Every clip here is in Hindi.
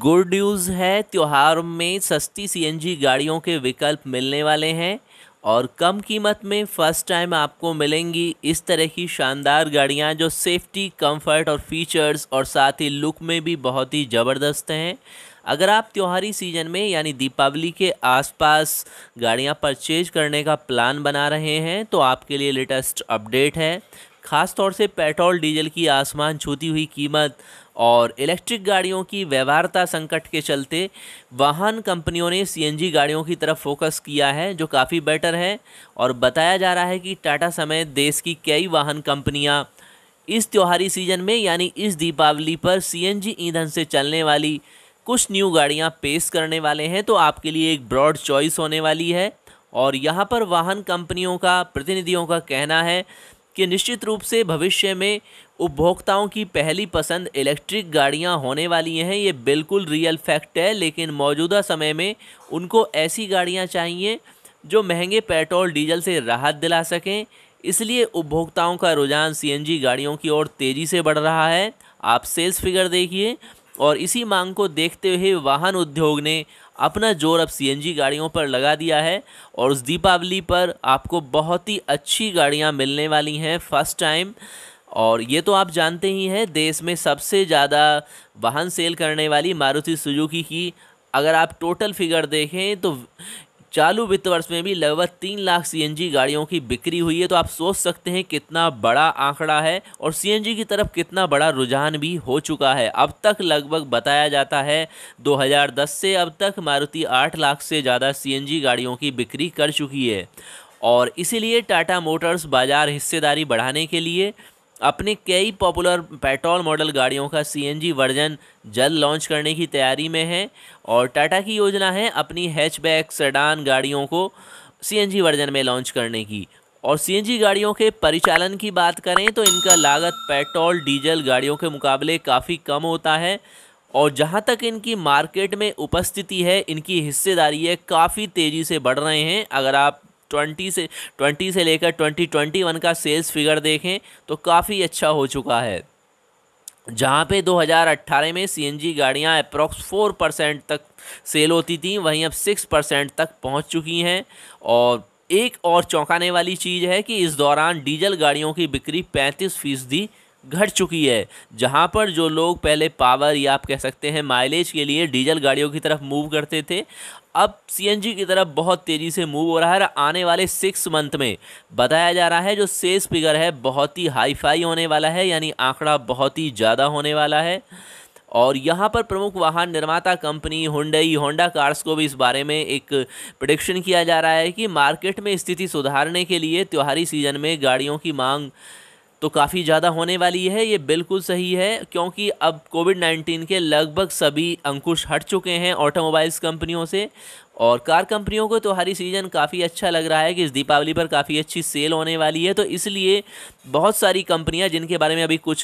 गुड न्यूज़ है त्यौहार में सस्ती सीएनजी गाड़ियों के विकल्प मिलने वाले हैं और कम कीमत में फ़र्स्ट टाइम आपको मिलेंगी इस तरह की शानदार गाड़ियाँ जो सेफ्टी कंफर्ट और फीचर्स और साथ ही लुक में भी बहुत ही ज़बरदस्त हैं अगर आप त्यौहारी सीजन में यानी दीपावली के आसपास गाड़ियाँ परचेज करने का प्लान बना रहे हैं तो आपके लिए लेटेस्ट अपडेट है खासतौर से पेट्रोल डीजल की आसमान छूती हुई कीमत और इलेक्ट्रिक गाड़ियों की व्यवहारता संकट के चलते वाहन कंपनियों ने सीएनजी गाड़ियों की तरफ फोकस किया है जो काफ़ी बेटर है और बताया जा रहा है कि टाटा समेत देश की कई वाहन कंपनियां इस त्योहारी सीजन में यानी इस दीपावली पर सीएनजी ईंधन से चलने वाली कुछ न्यू गाड़ियां पेश करने वाले हैं तो आपके लिए एक ब्रॉड चॉइस होने वाली है और यहाँ पर वाहन कंपनियों का प्रतिनिधियों का कहना है कि निश्चित रूप से भविष्य में उपभोक्ताओं की पहली पसंद इलेक्ट्रिक गाड़ियां होने वाली हैं ये बिल्कुल रियल फैक्ट है लेकिन मौजूदा समय में उनको ऐसी गाड़ियां चाहिए जो महंगे पेट्रोल डीजल से राहत दिला सकें इसलिए उपभोक्ताओं का रुझान सीएनजी गाड़ियों की ओर तेज़ी से बढ़ रहा है आप सेल्स फिगर देखिए और इसी मांग को देखते हुए वाहन उद्योग ने अपना जोर अब सीएनजी गाड़ियों पर लगा दिया है और उस दीपावली पर आपको बहुत ही अच्छी गाड़ियाँ मिलने वाली हैं फर्स्ट टाइम और ये तो आप जानते ही हैं देश में सबसे ज़्यादा वाहन सेल करने वाली मारुति सुजुकी की अगर आप टोटल फिगर देखें तो चालू वित्त वर्ष में भी लगभग तीन लाख सीएनजी गाड़ियों की बिक्री हुई है तो आप सोच सकते हैं कितना बड़ा आंकड़ा है और सीएनजी की तरफ कितना बड़ा रुझान भी हो चुका है अब तक लगभग बताया जाता है 2010 से अब तक मारुति आठ लाख से ज़्यादा सीएनजी गाड़ियों की बिक्री कर चुकी है और इसीलिए टाटा मोटर्स बाज़ार हिस्सेदारी बढ़ाने के लिए अपने कई पॉपुलर पेट्रोल मॉडल गाड़ियों का सीएनजी वर्जन जल्द लॉन्च करने की तैयारी में है और टाटा की योजना है अपनी हैचबैक सडान गाड़ियों को सीएनजी वर्जन में लॉन्च करने की और सीएनजी गाड़ियों के परिचालन की बात करें तो इनका लागत पेट्रोल डीजल गाड़ियों के मुकाबले काफ़ी कम होता है और जहां तक इनकी मार्केट में उपस्थिति है इनकी हिस्सेदारी है काफ़ी तेज़ी से बढ़ रहे हैं अगर आप ट्वेंटी से ट्वेंटी से लेकर ट्वेंटी ट्वेंटी वन का सेल्स फिगर देखें तो काफ़ी अच्छा हो चुका है जहाँ पे 2018 में सी एन जी गाड़ियाँ अप्रॉक्स फोर परसेंट तक सेल होती थी वहीं अब सिक्स परसेंट तक पहुँच चुकी हैं और एक और चौंकाने वाली चीज़ है कि इस दौरान डीजल गाड़ियों की बिक्री पैंतीस फीसदी घट चुकी है जहाँ पर जो लोग पहले पावर या आप कह सकते हैं माइलेज के लिए डीजल गाड़ियों की तरफ मूव करते थे अब सी की तरफ बहुत तेज़ी से मूव हो रहा है और आने वाले सिक्स मंथ में बताया जा रहा है जो सेल्स फिगर है बहुत ही हाई फाई होने वाला है यानी आंकड़ा बहुत ही ज़्यादा होने वाला है और यहाँ पर प्रमुख वाहन निर्माता कंपनी हुंडई होंडा कार्स को भी इस बारे में एक प्रडिक्शन किया जा रहा है कि मार्केट में स्थिति सुधारने के लिए त्योहारी सीजन में गाड़ियों की मांग तो काफ़ी ज़्यादा होने वाली है ये बिल्कुल सही है क्योंकि अब कोविड नाइन्टीन के लगभग सभी अंकुश हट चुके हैं ऑटोमोबाइल्स कंपनियों से और कार कंपनियों को तो हरी सीज़न काफ़ी अच्छा लग रहा है कि इस दीपावली पर काफ़ी अच्छी सेल होने वाली है तो इसलिए बहुत सारी कंपनियां जिनके बारे में अभी कुछ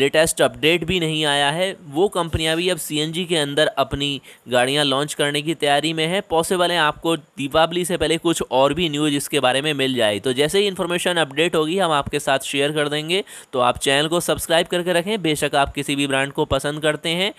लेटेस्ट अपडेट भी नहीं आया है वो कंपनियां भी अब सीएनजी के अंदर अपनी गाड़ियां लॉन्च करने की तैयारी में है पॉसिबल है आपको दीपावली से पहले कुछ और भी न्यूज़ इसके बारे में मिल जाए तो जैसे ही इन्फॉर्मेशन अपडेट होगी हम आपके साथ शेयर कर देंगे तो आप चैनल को सब्सक्राइब करके रखें बेशक आप किसी भी ब्रांड को पसंद करते हैं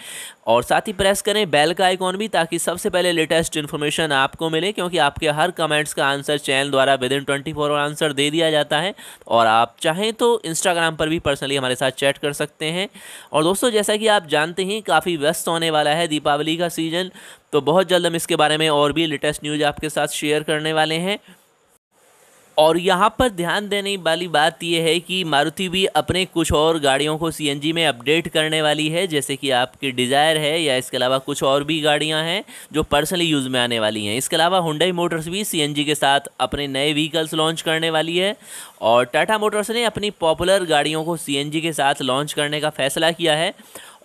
और साथ ही प्रेस करें बैल का आइकॉन भी ताकि सबसे पहले लेटेस्ट इन्फॉर्मेशन इन्फॉर्मेशन आपको मिले क्योंकि आपके हर कमेंट्स का आंसर चैनल द्वारा within twenty four hour answer दे दिया जाता है और आप चाहें तो इंस्टाग्राम पर भी पर्सनली हमारे साथ चैट कर सकते हैं और दोस्तों जैसा कि आप जानते हैं काफ़ी व्यस्त होने वाला है दीपावली का सीज़न तो बहुत जल्द हम इसके बारे में और भी लेटेस्ट न्यूज़ आपके साथ शेयर करने वाले हैं और यहाँ पर ध्यान देने वाली बात यह है कि मारुति भी अपने कुछ और गाड़ियों को सी में अपडेट करने वाली है जैसे कि आपकी डिज़ायर है या इसके अलावा कुछ और भी गाड़ियाँ हैं जो पर्सनली यूज़ में आने वाली हैं इसके अलावा हुंडई मोटर्स भी सी के साथ अपने नए व्हीकल्स लॉन्च करने वाली है और टाटा मोटर्स ने अपनी पॉपुलर गाड़ियों को सीएनजी के साथ लॉन्च करने का फैसला किया है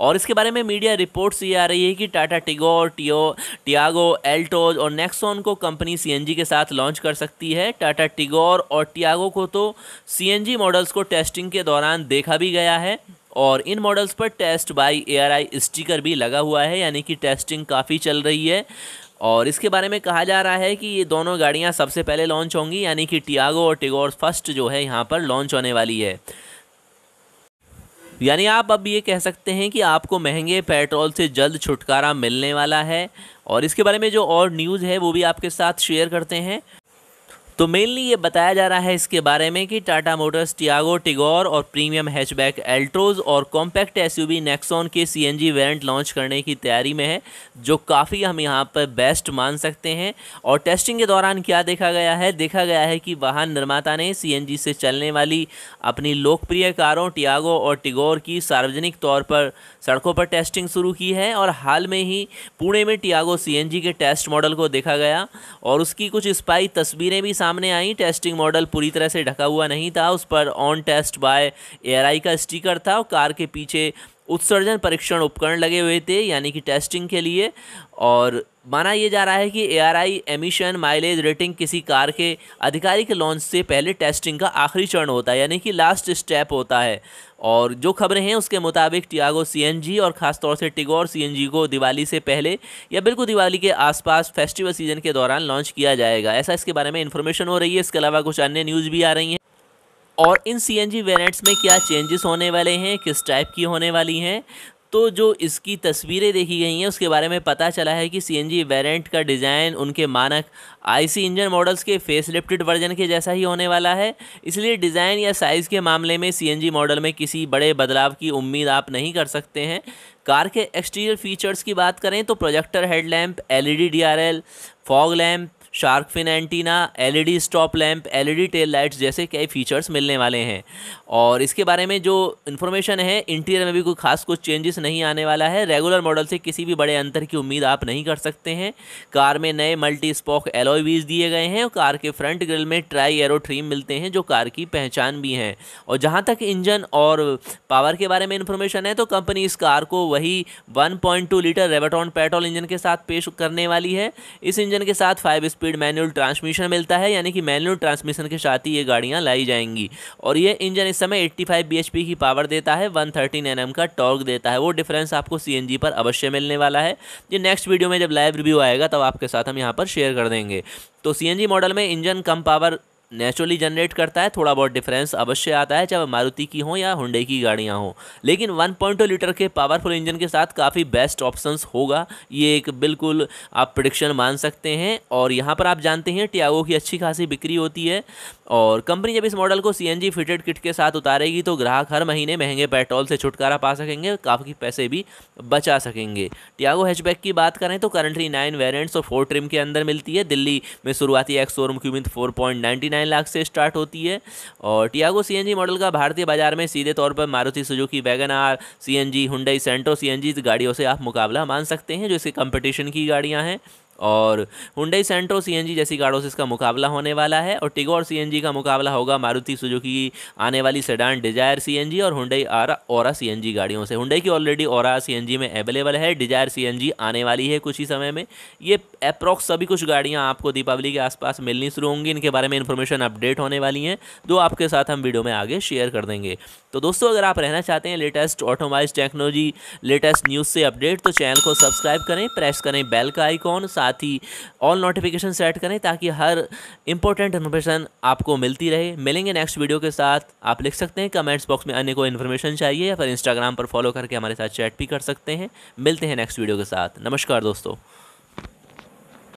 और इसके बारे में मीडिया रिपोर्ट्स ये आ रही है कि टाटा टिगोर टियो टियागो एल्टोज और नेक्सोन को कंपनी सीएनजी के साथ लॉन्च कर सकती है टाटा टिगोर और टियागो को तो सीएनजी मॉडल्स को टेस्टिंग के दौरान देखा भी गया है और इन मॉडल्स पर test by ARAI I sticker भी लगा हुआ है यानी कि टेस्टिंग काफ़ी चल रही है और इसके बारे में कहा जा रहा है कि ये दोनों गाड़ियाँ सबसे पहले लॉन्च होंगी यानी कि टियागो और टिगोर फर्स्ट जो है यहाँ पर लॉन्च होने वाली है यानी आप अब ये कह सकते हैं कि आपको महंगे पेट्रोल से जल्द छुटकारा मिलने वाला है और इसके बारे में जो और न्यूज़ है वो भी आपके साथ शेयर करते हैं तो मेनली ये बताया जा रहा है इसके बारे में कि टाटा मोटर्स टियागो टिगोर और प्रीमियम हैचबैक एल्ट्रोज और कॉम्पैक्ट एसयूवी नेक्सॉन के सीएनजी वेरिएंट लॉन्च करने की तैयारी में है जो काफ़ी हम यहाँ पर बेस्ट मान सकते हैं और टेस्टिंग के दौरान क्या देखा गया है देखा गया है कि वाहन निर्माता ने सी से चलने वाली अपनी लोकप्रिय कारों टियागो और टिगोर की सार्वजनिक तौर पर सड़कों पर टेस्टिंग शुरू की है और हाल में ही पुणे में टियागो सी के टेस्ट मॉडल को देखा गया और उसकी कुछ स्पाई तस्वीरें भी सामने आई टेस्टिंग मॉडल पूरी तरह से ढका हुआ नहीं था उस पर ऑन टेस्ट बाय एयर का स्टिकर था और कार के पीछे उत्सर्जन परीक्षण उपकरण लगे हुए थे यानी कि टेस्टिंग के लिए और माना यह जा रहा है कि एआरआई एमिशन माइलेज रेटिंग किसी कार के आधिकारिक लॉन्च से पहले टेस्टिंग का आखिरी चरण होता है यानी कि लास्ट स्टेप होता है और जो खबरें हैं उसके मुताबिक टियागो सीएनजी और ख़ासतौर से टिगोर सीएनजी को दिवाली से पहले या बिल्कुल दिवाली के आसपास फेस्टिवल सीजन के दौरान लॉन्च किया जाएगा ऐसा इसके बारे में इन्फॉर्मेशन हो रही है इसके अलावा कुछ अन्य न्यूज़ भी आ रही हैं और इन सी एन जी वेरियंट्स में क्या चेंजेस होने वाले हैं किस टाइप की होने वाली हैं तो जो इसकी तस्वीरें देखी गई हैं उसके बारे में पता चला है कि सी एन जी वेरियंट का डिज़ाइन उनके मानक आईसी इंजन मॉडल्स के फेस लिफ्टेड वर्जन के जैसा ही होने वाला है इसलिए डिज़ाइन या साइज़ के मामले में सी एन जी मॉडल में किसी बड़े बदलाव की उम्मीद आप नहीं कर सकते हैं कार के एक्सटीरियर फीचर्स की बात करें तो projector headlamp R L fog lamp shark fin antenna LED stop lamp LED tail lights जैसे कई फीचर्स मिलने वाले हैं और इसके बारे में जो इन्फॉर्मेशन है इंटीरियर में भी कोई खास कुछ चेंजेस नहीं आने वाला है रेगुलर मॉडल से किसी भी बड़े अंतर की उम्मीद आप नहीं कर सकते हैं कार में नए मल्टी स्पॉक एलोईवीज दिए गए हैं और कार के फ्रंट ग्रिल में ट्राई एरो ट्रीम मिलते हैं जो कार की पहचान भी हैं और जहाँ तक इंजन और पावर के बारे में इन्फॉर्मेशन है तो कंपनी इस कार को वही one litre Revotron petrol engine के साथ पेश करने वाली है इस इंजन के साथ फाइव स्पीड मैनुअल ट्रांसमिशन मिलता है यानी कि मैनुअल ट्रांसमिशन के साथ ही ये गाड़ियाँ लाई जाएंगी और ये इंजन इस समय 85 फाइव की पावर देता है 113 थर्टीन का टॉर्क देता है वो डिफरेंस आपको सी पर अवश्य मिलने वाला है ये नेक्स्ट वीडियो में जब लाइव रिव्यू आएगा तब आपके साथ हम यहाँ पर शेयर कर देंगे तो सी मॉडल में इंजन कम पावर नेचुरली जनरेट करता है थोड़ा बहुत डिफरेंस अवश्य आता है चाहे मारुति की हो या हुडे की गाड़ियाँ हों लेकिन 1.2 लीटर के पावरफुल इंजन के साथ काफ़ी बेस्ट ऑप्शंस होगा ये एक बिल्कुल आप प्रडिक्शन मान सकते हैं और यहाँ पर आप जानते हैं टियागो की अच्छी खासी बिक्री होती है और कंपनी जब इस मॉडल को सी फिटेड किट के साथ उतारेगी तो ग्राहक हर महीने महंगे पेट्रोल से छुटकारा पा सकेंगे काफ़ी पैसे भी बचा सकेंगे टियागो हैचबैक की बात करें तो करंटली नाइन वेरियंट्स और फोर ट्रिम के अंदर मिलती है दिल्ली में शुरुआती एक्स शोरूम कीमत four point ninety nine nine lakh से स्टार्ट होती है और टियागो सी मॉडल का भारतीय बाजार में सीधे तौर पर Maruti Suzuki Wagon R C N G Santro C गाड़ियों से आप मुकाबला मान सकते हैं जो इसके कंपटीशन की गाड़ियाँ हैं और हुडई सेंट्रो सीएनजी जैसी गाड़ों से इसका मुकाबला होने वाला है और टिगोर सीएनजी का मुकाबला होगा मारुति सुजुकी आने वाली सेडान डिजायर सीएनजी और हुंडई आरा और सीएनजी गाड़ियों से हुंडई की ऑलरेडी और सीएनजी में अवेलेबल है डिजायर सीएनजी आने वाली है कुछ ही समय में ये अप्रॉक्स सभी कुछ गाड़ियाँ आपको दीपावली के आसपास मिलनी शुरू होंगी इनके बारे में इन्फॉर्मेशन अपडेट होने वाली हैं जो आपके साथ हम वीडियो में आगे शेयर कर देंगे तो दोस्तों अगर आप रहना चाहते हैं latest automise technology latest news से अपडेट तो चैनल को सब्सक्राइब करें प्रेस करें बेल का आइकॉन साथ साथ ही ऑल नोटिफिकेशन सेट करें ताकि हर इंपॉर्टेंट इन्फॉर्मेशन आपको मिलती रहे मिलेंगे नेक्स्ट वीडियो के साथ आप लिख सकते हैं कमेंट्स बॉक्स में अन्य कोई इन्फॉर्मेशन चाहिए या फिर इंस्टाग्राम पर फॉलो करके हमारे साथ चैट भी कर सकते हैं मिलते हैं नेक्स्ट वीडियो के साथ नमस्कार दोस्तों